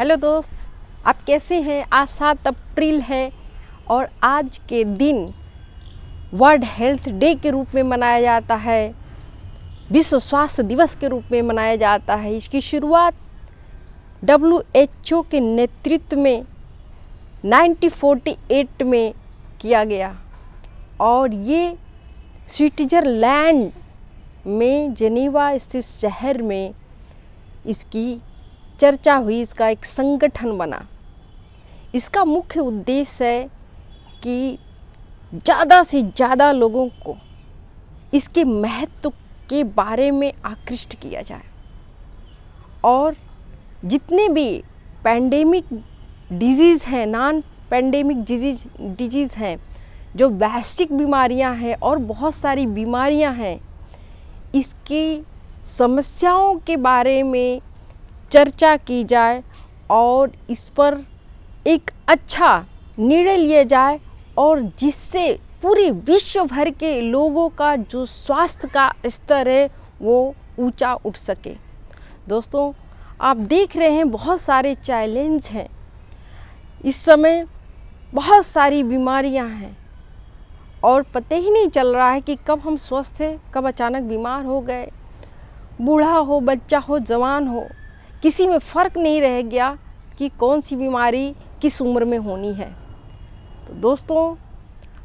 hello दोस्त आप कैसे हैं आज सात अप्रैल है और आज के दिन वर्ल्ड हेल्थ डे के रूप में मनाया जाता है विश्व स्वास्थ्य दिवस के रूप में मनाया जाता है इसकी शुरुआत डब्ल्यू के नेतृत्व में 1948 में किया गया और ये स्विट्जरलैंड में जेनेवा स्थित शहर में इसकी चर्चा हुई इसका एक संगठन बना इसका मुख्य उद्देश्य है कि ज़्यादा से ज़्यादा लोगों को इसके महत्व के बारे में आकृष्ट किया जाए और जितने भी पैंडेमिक डिजीज़ हैं नॉन पैंडेमिक डिजीज डिजीज़ हैं जो वैश्विक बीमारियां हैं और बहुत सारी बीमारियां हैं इसकी समस्याओं के बारे में चर्चा की जाए और इस पर एक अच्छा निर्णय लिया जाए और जिससे पूरे विश्व भर के लोगों का जो स्वास्थ्य का स्तर है वो ऊंचा उठ सके दोस्तों आप देख रहे हैं बहुत सारे चैलेंज हैं इस समय बहुत सारी बीमारियां हैं और पता ही नहीं चल रहा है कि कब हम स्वस्थ हैं कब अचानक बीमार हो गए बूढ़ा हो बच्चा हो जवान हो किसी में फ़र्क नहीं रह गया कि कौन सी बीमारी किस उम्र में होनी है तो दोस्तों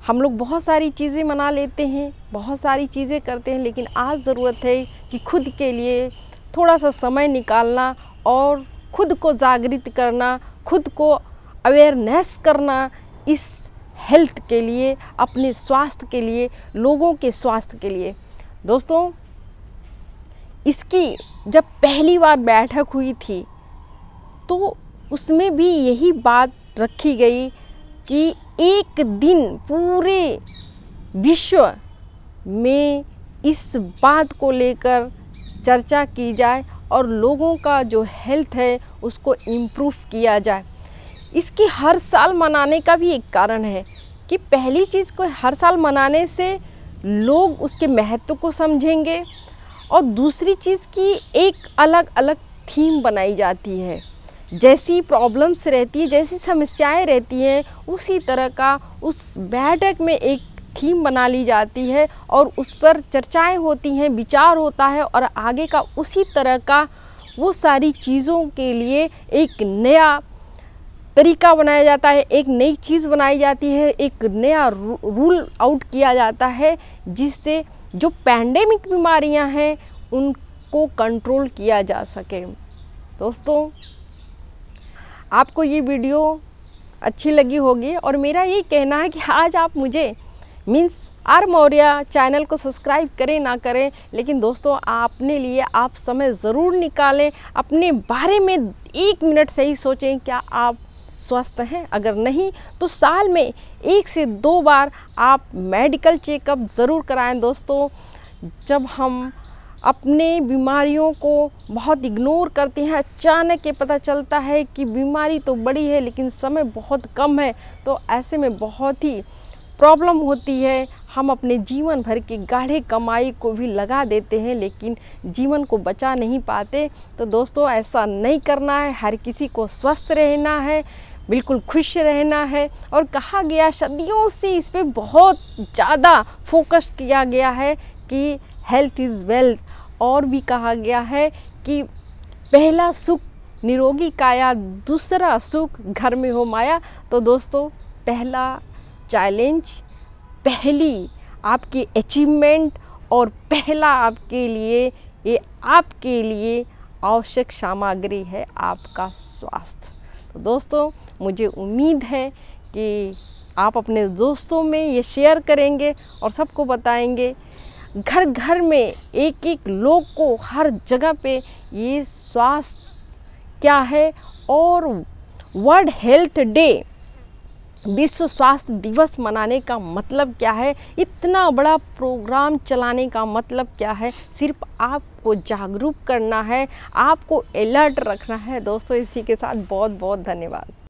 हम लोग बहुत सारी चीज़ें मना लेते हैं बहुत सारी चीज़ें करते हैं लेकिन आज ज़रूरत है कि खुद के लिए थोड़ा सा समय निकालना और खुद को जागृत करना खुद को अवेयरनेस करना इस हेल्थ के लिए अपने स्वास्थ्य के लिए लोगों के स्वास्थ्य के लिए दोस्तों इसकी जब पहली बार बैठक हुई थी तो उसमें भी यही बात रखी गई कि एक दिन पूरे विश्व में इस बात को लेकर चर्चा की जाए और लोगों का जो हेल्थ है उसको इम्प्रूव किया जाए इसकी हर साल मनाने का भी एक कारण है कि पहली चीज़ को हर साल मनाने से लोग उसके महत्व को समझेंगे और दूसरी चीज़ की एक अलग अलग थीम बनाई जाती है जैसी प्रॉब्लम्स रहती है जैसी समस्याएं रहती हैं उसी तरह का उस बैठक में एक थीम बना ली जाती है और उस पर चर्चाएं होती हैं विचार होता है और आगे का उसी तरह का वो सारी चीज़ों के लिए एक नया तरीका बनाया जाता है एक नई चीज़ बनाई जाती है एक नया रू, रूल आउट किया जाता है जिससे जो पैंडेमिक बीमारियां हैं उनको कंट्रोल किया जा सके दोस्तों आपको ये वीडियो अच्छी लगी होगी और मेरा ये कहना है कि आज आप मुझे मीन्स आर मौर्य चैनल को सब्सक्राइब करें ना करें लेकिन दोस्तों आपने लिए आप समय ज़रूर निकालें अपने बारे में एक मिनट सही सोचें क्या आप स्वस्थ हैं अगर नहीं तो साल में एक से दो बार आप मेडिकल चेकअप ज़रूर कराएं दोस्तों जब हम अपने बीमारियों को बहुत इग्नोर करते हैं अचानक ये पता चलता है कि बीमारी तो बड़ी है लेकिन समय बहुत कम है तो ऐसे में बहुत ही प्रॉब्लम होती है हम अपने जीवन भर की गाढ़े कमाई को भी लगा देते हैं लेकिन जीवन को बचा नहीं पाते तो दोस्तों ऐसा नहीं करना है हर किसी को स्वस्थ रहना है बिल्कुल खुश रहना है और कहा गया सदियों से इस पर बहुत ज़्यादा फोकस किया गया है कि हेल्थ इज़ वेल्थ और भी कहा गया है कि पहला सुख निरोगी काया दूसरा सुख घर में हो माया तो दोस्तों पहला चैलेंज पहली आपकी अचीवमेंट और पहला आपके लिए ये आपके लिए आवश्यक सामग्री है आपका स्वास्थ्य तो दोस्तों मुझे उम्मीद है कि आप अपने दोस्तों में ये शेयर करेंगे और सबको बताएंगे घर घर में एक एक लोग को हर जगह पे ये स्वास्थ्य क्या है और वर्ल्ड हेल्थ डे विश्व स्वास्थ्य दिवस मनाने का मतलब क्या है इतना बड़ा प्रोग्राम चलाने का मतलब क्या है सिर्फ आपको जागरूक करना है आपको अलर्ट रखना है दोस्तों इसी के साथ बहुत बहुत धन्यवाद